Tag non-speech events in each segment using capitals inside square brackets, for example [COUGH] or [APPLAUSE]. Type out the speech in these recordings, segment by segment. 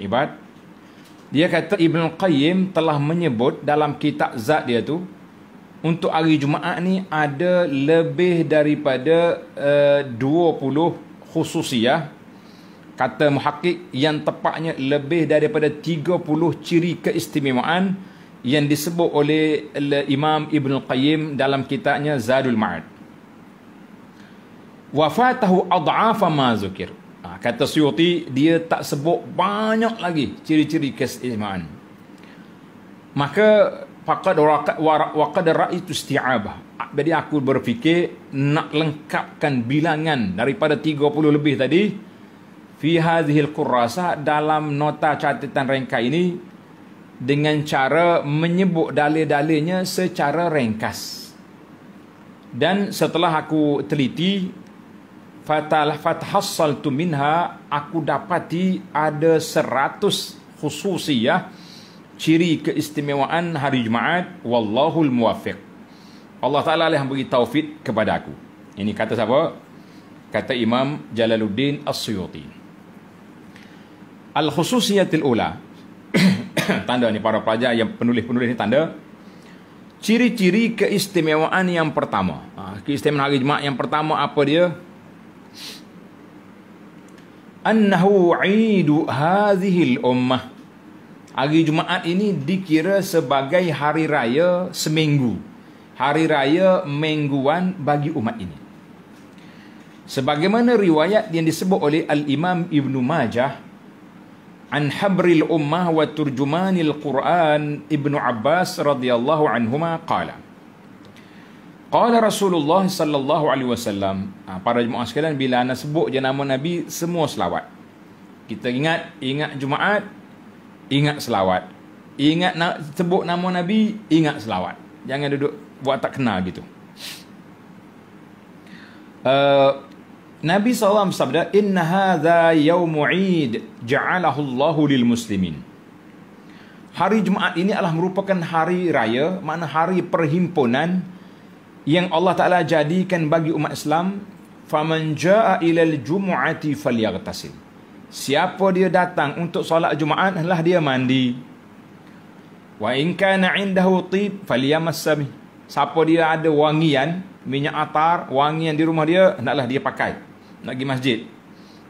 ibad dia kata Ibn Qayyim telah menyebut dalam kitab zat dia tu untuk hari Jumaat ni ada lebih daripada eh, uh, 20 khususiyah kata muhakik yang tepatnya lebih daripada 30 ciri keistimewaan yang disebut oleh Imam Ibn Qayyim dalam kitabnya Zadul Ma'ad. Wafatahu ad'afa ma zukir. Ha, kata Suyuti, dia tak sebut banyak lagi ciri-ciri keistimewaan. Maka, faqad waqad wa, wa ra'itu isti'abah. Jadi aku berfikir nak lengkapkan bilangan daripada 30 lebih tadi fi hadhihi alqurasa dalam nota catatan ringkas ini dengan cara menyebut dalil-dalilnya secara ringkas. Dan setelah aku teliti fatahassal tu minha aku dapati ada 100 khususiyah ciri keistimewaan hari Jumaat wallahul muwaffiq Allah Ta'ala lah yang beri taufik kepada aku ini kata siapa? kata Imam Jalaluddin As-Suyuti Al-khususiyatil tilola. [COUGHS] tanda ni para pelajar yang penulis-penulis ni tanda ciri-ciri keistimewaan yang pertama ha, keistimewaan hari Jumaat yang pertama apa dia? annahu idu hadhihi al-ummah. Hari Jumaat ini dikira sebagai hari raya seminggu. Hari raya mingguan bagi umat ini. Sebagaimana riwayat yang disebut oleh Al-Imam Ibn Majah an habril ummah wa turjumanil Quran Ibn Abbas radhiyallahu anhuma qala Qala Rasulullah sallallahu alaihi wasallam. Ah, para jemaah sekalian bila anda sebut je nama Nabi semua selawat. Kita ingat ingat Jumaat, ingat selawat. Ingat nak sebut nama Nabi, ingat selawat. Jangan duduk buat tak kenal gitu. Uh, Nabi SAW sabda, Inna hadha yawmu id ja'alahu Allahu lil muslimin. Hari Jumaat ini adalah merupakan hari raya, makna hari perhimpunan yang Allah Taala jadikan bagi umat Islam faman jaa ila al-jumu'ati falyaghtasil siapa dia datang untuk solat jumaat hendaklah dia mandi wa in kana indahu tib falyamassami siapa dia ada wangian minyak atar wangian di rumah dia hendaklah dia pakai nak pergi masjid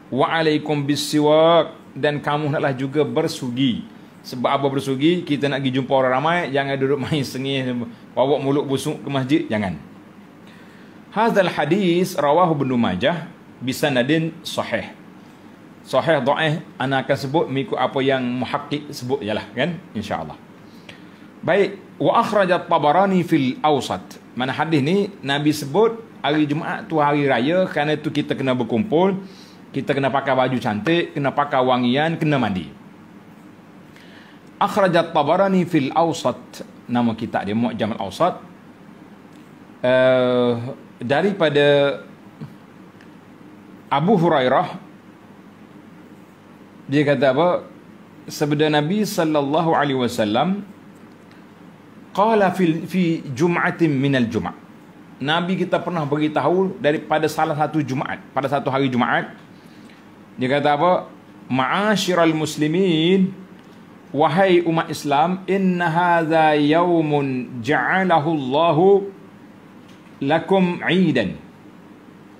wa alaikum bisiwak dan kamu hendaklah juga bersugi sebab apa bersugi kita nak pergi jumpa orang ramai jangan duduk main sengih bawa mulut busuk ke masjid jangan hadzal hadis rawahu ibnu majah nadin sahih sahih dhaif ana akan sebut mengikut apa yang muhaqqiq sebut jelah kan insyaallah baik wa akhraj tabarani fil awsat mana hadis ni nabi sebut hari jumaat tu hari raya kerana tu kita kena berkumpul kita kena pakai baju cantik kena pakai wangian kena mandi akhraja tabarani fil awsat nama kitab dia mu'jam al awsat uh, daripada Abu Hurairah dia kata apa sabda Nabi sallallahu alaihi wasallam qala fi fi jum'atin min al jum'ah Nabi kita pernah beritahu daripada salah satu Jumaat pada satu hari Jumaat dia kata apa ma'asyiral muslimin wahai umat Islam inna hadha yawmun ja'alahu Allah lakum 'idan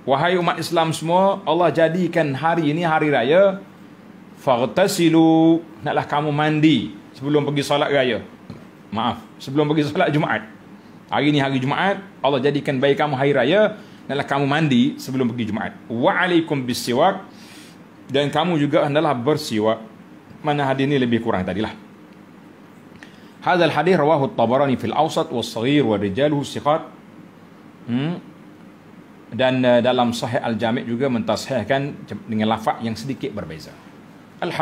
wahai umat Islam semua Allah jadikan hari ini hari raya faghtasilu naklah kamu mandi sebelum pergi solat raya maaf sebelum pergi solat Jumaat hari ini hari Jumaat Allah jadikan baik kamu hari raya naklah kamu mandi sebelum pergi Jumaat wa alaikum bisiwak dan kamu juga hendaklah bersiwak mana hadis ini lebih kurang tadi tadilah. Hadal hadis rawahu tabarani fil awsat wa sagir wa rijaluhu siqat. Hmm? Dan eh, dalam sahih al-jami' juga mentasihahkan dengan lafak yang sedikit berbeza. Alhamdulillah.